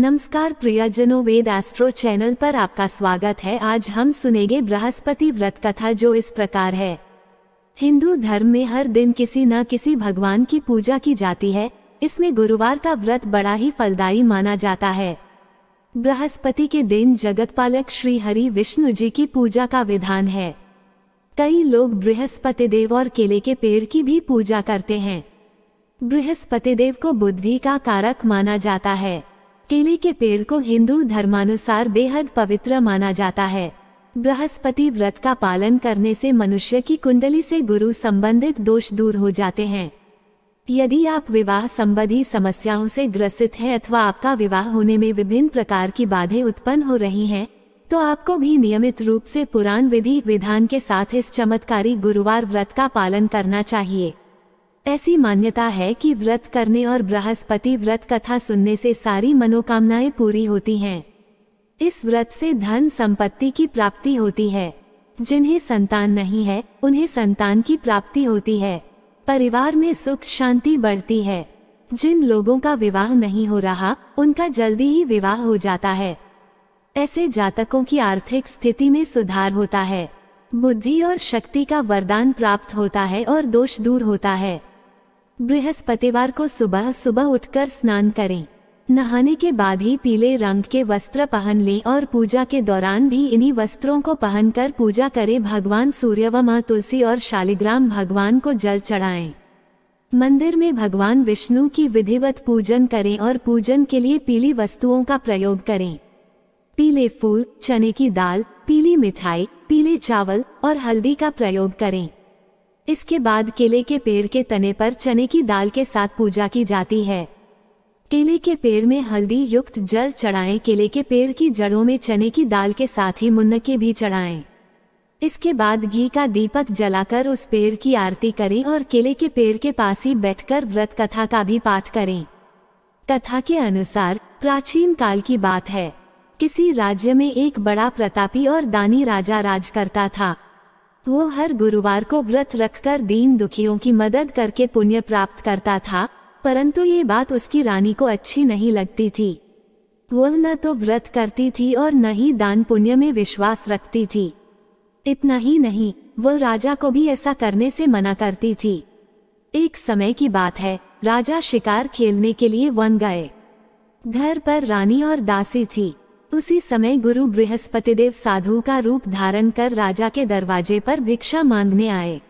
नमस्कार प्रियजनों वेद astro channel पर आपका स्वागत है आज हम सुनेंगे बृहस्पति व्रत कथा जो इस प्रकार है हिंदू धर्म में हर दिन किसी न किसी भगवान की पूजा की जाती है इसमें गुरुवार का व्रत बड़ा ही फलदायी माना जाता है बृहस्पति के दिन जगतपालक श्री हरि विष्णु जी की पूजा का विधान है कई लोग बृहस्पति देव और केले के पेड़ की भी पूजा करते हैं बृहस्पति देव को बुद्धि का कारक माना जाता है केले के पेड़ को हिंदू धर्मानुसार बेहद पवित्र माना जाता है बृहस्पति व्रत का पालन करने से मनुष्य की कुंडली से गुरु संबंधित दोष दूर हो जाते हैं यदि आप विवाह संबंधी समस्याओं से ग्रसित हैं अथवा आपका विवाह होने में विभिन्न प्रकार की बाधे उत्पन्न हो रही हैं तो आपको भी नियमित रूप से पुराण विधि विधान के साथ इस चमत्कारी गुरुवार व्रत का पालन करना चाहिए ऐसी मान्यता है कि व्रत करने और बृहस्पति व्रत कथा सुनने से सारी मनोकामनाएं पूरी होती हैं इस व्रत से धन संपत्ति की प्राप्ति होती है जिन्हें संतान नहीं है उन्हें संतान की प्राप्ति होती है परिवार में सुख शांति बढ़ती है जिन लोगों का विवाह नहीं हो रहा उनका जल्दी ही विवाह हो जाता है ऐसे जातकों की आर्थिक स्थिति में सुधार होता है बुद्धि और शक्ति का वरदान प्राप्त होता है और दोष दूर होता है बृहस्पतिवार को सुबह सुबह उठकर स्नान करें नहाने के बाद ही पीले रंग के वस्त्र पहन लें और पूजा के दौरान भी इन्हीं वस्त्रों को पहनकर पूजा करें भगवान सूर्य व माँ तुलसी और शालिग्राम भगवान को जल चढ़ाएं। मंदिर में भगवान विष्णु की विधिवत पूजन करें और पूजन के लिए पीली वस्तुओं का प्रयोग करें पीले फूल चने की दाल पीली मिठाई पीले चावल और हल्दी का प्रयोग करें इसके बाद केले के पेड़ के तने पर चने की दाल के साथ पूजा की जाती है केले के पेड़ में हल्दी युक्त जल चढ़ाएं केले के पेड़ की जड़ों में चने की दाल के साथ ही मुन्नके भी चढ़ाएं इसके बाद घी का दीपक जलाकर उस पेड़ की आरती करें और केले के पेड़ के पास ही बैठकर व्रत कथा का भी पाठ करें कथा के अनुसार प्राचीन काल की बात है किसी राज्य में एक बड़ा प्रतापी और दानी राजा राज करता था वो हर गुरुवार को व्रत रखकर दीन दुखियों की मदद करके पुण्य प्राप्त करता था परंतु ये बात उसकी रानी को अच्छी नहीं लगती थी वह न तो व्रत करती थी और न ही दान पुण्य में विश्वास रखती थी इतना ही नहीं वह राजा को भी ऐसा करने से मना करती थी एक समय की बात है राजा शिकार खेलने के लिए वन गए घर पर रानी और दासी थी उसी समय गुरु बृहस्पतिदेव साधु का रूप धारण कर राजा के दरवाजे पर भिक्षा मांगने आए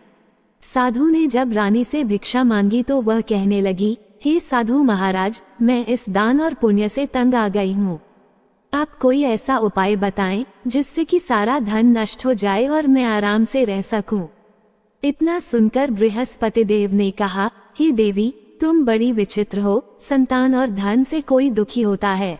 साधु ने जब रानी से भिक्षा मांगी तो वह कहने लगी हे साधु महाराज मैं इस दान और पुण्य से तंग आ गई हूँ आप कोई ऐसा उपाय बताएं जिससे कि सारा धन नष्ट हो जाए और मैं आराम से रह सकूं। इतना सुनकर बृहस्पति देव ने कहा हे देवी तुम बड़ी विचित्र हो संतान और धन से कोई दुखी होता है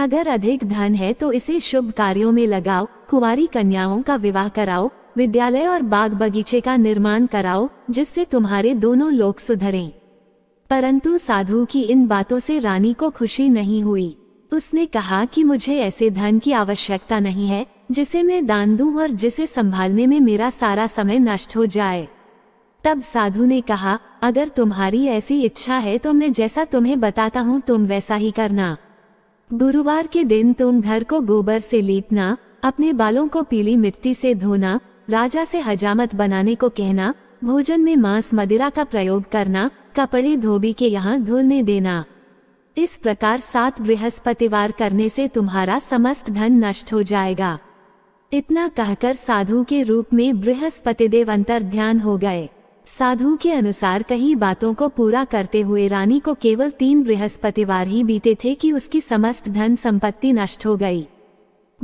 अगर अधिक धन है तो इसे शुभ कार्यों में लगाओ कुंवारी कन्याओं का विवाह कराओ विद्यालय और बाग बगीचे का निर्माण कराओ जिससे तुम्हारे दोनों लोग सुधरें परंतु साधु की इन बातों से रानी को खुशी नहीं हुई उसने कहा कि मुझे ऐसे धन की आवश्यकता नहीं है जिसे मैं दान दूं और जिसे संभालने में मेरा सारा समय नष्ट हो जाए तब साधु ने कहा अगर तुम्हारी ऐसी इच्छा है तो मैं जैसा तुम्हें बताता हूँ तुम वैसा ही करना गुरुवार के दिन तुम घर को गोबर से लीपना अपने बालों को पीली मिट्टी से धोना राजा से हजामत बनाने को कहना भोजन में मांस मदिरा का प्रयोग करना कपड़े धोबी के यहाँ धुलने देना इस प्रकार सात बृहस्पतिवार करने से तुम्हारा समस्त धन नष्ट हो जाएगा इतना कहकर साधु के रूप में बृहस्पति देव अंतर ध्यान हो गए साधु के अनुसार कई बातों को पूरा करते हुए रानी को केवल तीन बृहस्पतिवार ही बीते थे कि उसकी समस्त धन संपत्ति नष्ट हो गई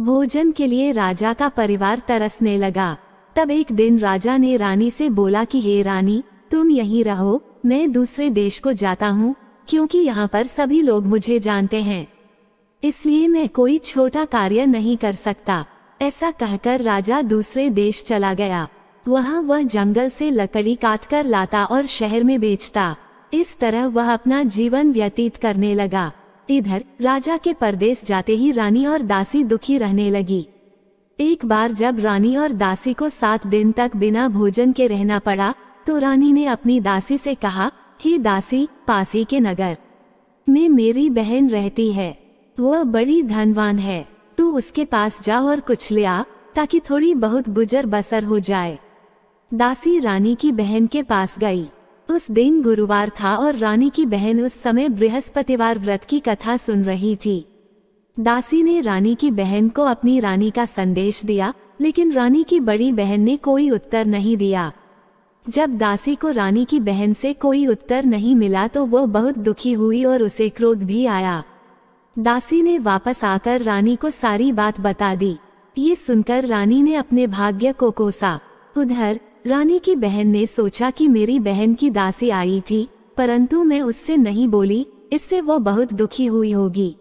भोजन के लिए राजा का परिवार तरसने लगा तब एक दिन राजा ने रानी से बोला कि हे रानी तुम यहीं रहो मैं दूसरे देश को जाता हूँ क्योंकि यहाँ पर सभी लोग मुझे जानते हैं इसलिए मैं कोई छोटा कार्य नहीं कर सकता ऐसा कहकर राजा दूसरे देश चला गया वह वह जंगल से लकड़ी काटकर लाता और शहर में बेचता इस तरह वह अपना जीवन व्यतीत करने लगा इधर राजा के परदेश जाते ही रानी और दासी दुखी रहने लगी एक बार जब रानी और दासी को सात दिन तक बिना भोजन के रहना पड़ा तो रानी ने अपनी दासी से कहा ही दासी पासी के नगर में मेरी बहन रहती है वह बड़ी धनवान है तू उसके पास जा और कुछ ले आ ताकि थोड़ी बहुत गुजर बसर हो जाए दासी रानी की बहन के पास गई उस दिन गुरुवार था और रानी की बहन उस समय बृहस्पतिवार व्रत की कथा सुन रही थी दासी ने रानी की बहन को अपनी रानी का संदेश दिया लेकिन रानी की बड़ी बहन ने कोई उत्तर नहीं दिया जब दासी को रानी की बहन से कोई उत्तर नहीं मिला तो वो बहुत दुखी हुई और उसे क्रोध भी आया दासी ने वापस आकर रानी को सारी बात बता दी ये सुनकर रानी ने अपने भाग्य को कोसा उधर रानी की बहन ने सोचा कि मेरी बहन की दासी आई थी परंतु मैं उससे नहीं बोली इससे वो बहुत दुखी हुई होगी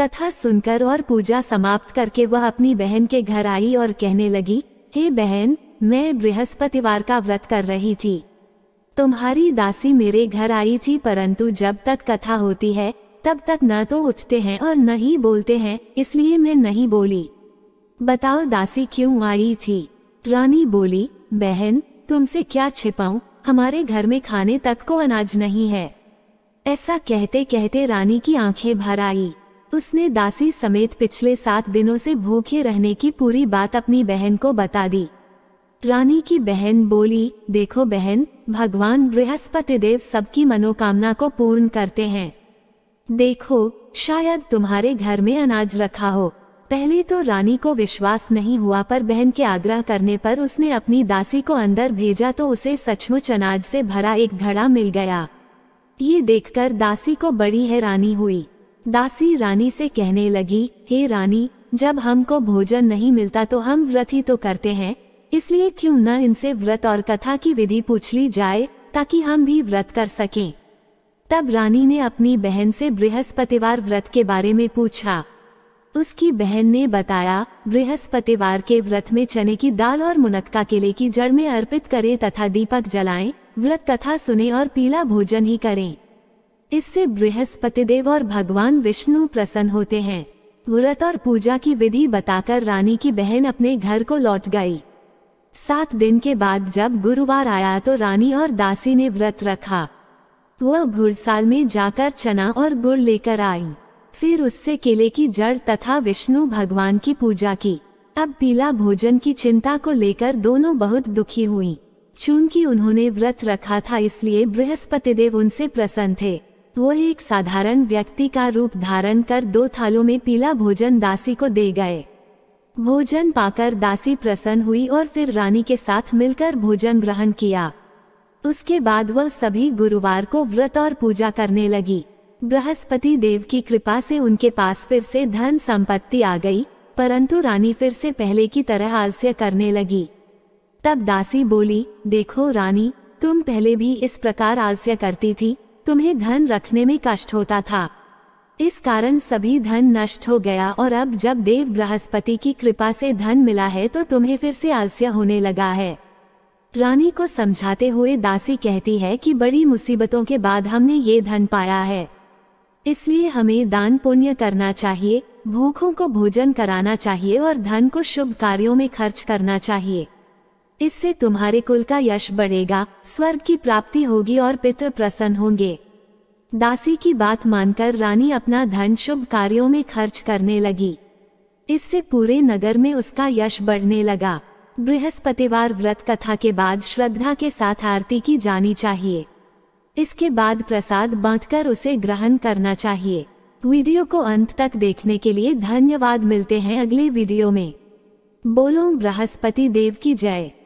तथा सुनकर और पूजा समाप्त करके वह अपनी बहन के घर आई और कहने लगी हे बहन मैं बृहस्पतिवार का व्रत कर रही थी तुम्हारी दासी मेरे घर आई थी परंतु जब तक कथा होती है तब तक न तो उठते हैं और न ही बोलते हैं इसलिए मैं नहीं बोली बताओ दासी क्यों आई थी रानी बोली बहन तुमसे क्या छिपाऊं हमारे घर में खाने तक को अनाज नहीं है ऐसा कहते कहते रानी की आंखें भर आई उसने दासी समेत पिछले सात दिनों से भूखे रहने की पूरी बात अपनी बहन को बता दी रानी की बहन बोली देखो बहन भगवान बृहस्पति देव सबकी मनोकामना को पूर्ण करते हैं देखो शायद तुम्हारे घर में अनाज रखा हो पहले तो रानी को विश्वास नहीं हुआ पर बहन के आग्रह करने पर उसने अपनी दासी को अंदर भेजा तो उसे सचमुच अनाज से भरा एक घड़ा मिल गया ये देखकर दासी को बड़ी हैरानी हुई दासी रानी से कहने लगी हे रानी जब हमको भोजन नहीं मिलता तो हम व्रत ही तो करते हैं इसलिए क्यों न इनसे व्रत और कथा की विधि पूछ ली जाए ताकि हम भी व्रत कर सकें तब रानी ने अपनी बहन से बृहस्पतिवार व्रत के बारे में पूछा उसकी बहन ने बताया बृहस्पतिवार के व्रत में चने की दाल और मुनक्का केले की जड़ में अर्पित करें तथा दीपक जलाएं, व्रत कथा सुने और पीला भोजन ही करें इससे बृहस्पति देव और भगवान विष्णु प्रसन्न होते हैं व्रत और पूजा की विधि बताकर रानी की बहन अपने घर को लौट गई सात दिन के बाद जब गुरुवार आया तो रानी और दासी ने व्रत रखा वह घुड़साल में जाकर चना और गुड़ लेकर आई फिर उससे केले की जड़ तथा विष्णु भगवान की पूजा की अब पीला भोजन की चिंता को लेकर दोनों बहुत दुखी हुई चूंकि उन्होंने व्रत रखा था इसलिए बृहस्पति देव उनसे प्रसन्न थे वो एक साधारण व्यक्ति का रूप धारण कर दो थालों में पीला भोजन दासी को दे गए भोजन पाकर दासी प्रसन्न हुई और फिर रानी के साथ मिलकर भोजन ग्रहण किया उसके बाद वह सभी गुरुवार को व्रत और पूजा करने लगी बृहस्पति देव की कृपा से उनके पास फिर से धन संपत्ति आ गई परंतु रानी फिर से पहले की तरह आलस्य करने लगी तब दासी बोली देखो रानी तुम पहले भी इस प्रकार आलस्य करती थी तुम्हें धन रखने में कष्ट होता था इस कारण सभी धन नष्ट हो गया और अब जब देव बृहस्पति की कृपा से धन मिला है तो तुम्हें फिर से आलस्य होने लगा है रानी को समझाते हुए दासी कहती है कि बड़ी मुसीबतों के बाद हमने ये धन पाया है इसलिए हमें दान पुण्य करना चाहिए भूखों को भोजन कराना चाहिए और धन को शुभ कार्यों में खर्च करना चाहिए इससे तुम्हारे कुल का यश बढ़ेगा स्वर्ग की प्राप्ति होगी और पितृ प्रसन्न होंगे दासी की बात मानकर रानी अपना धन शुभ कार्यों में खर्च करने लगी इससे पूरे नगर में उसका यश बढ़ने लगा बृहस्पतिवार व्रत कथा के बाद श्रद्धा के साथ आरती की जानी चाहिए इसके बाद प्रसाद बांटकर उसे ग्रहण करना चाहिए वीडियो को अंत तक देखने के लिए धन्यवाद मिलते हैं अगले वीडियो में बोलो बृहस्पति देव की जय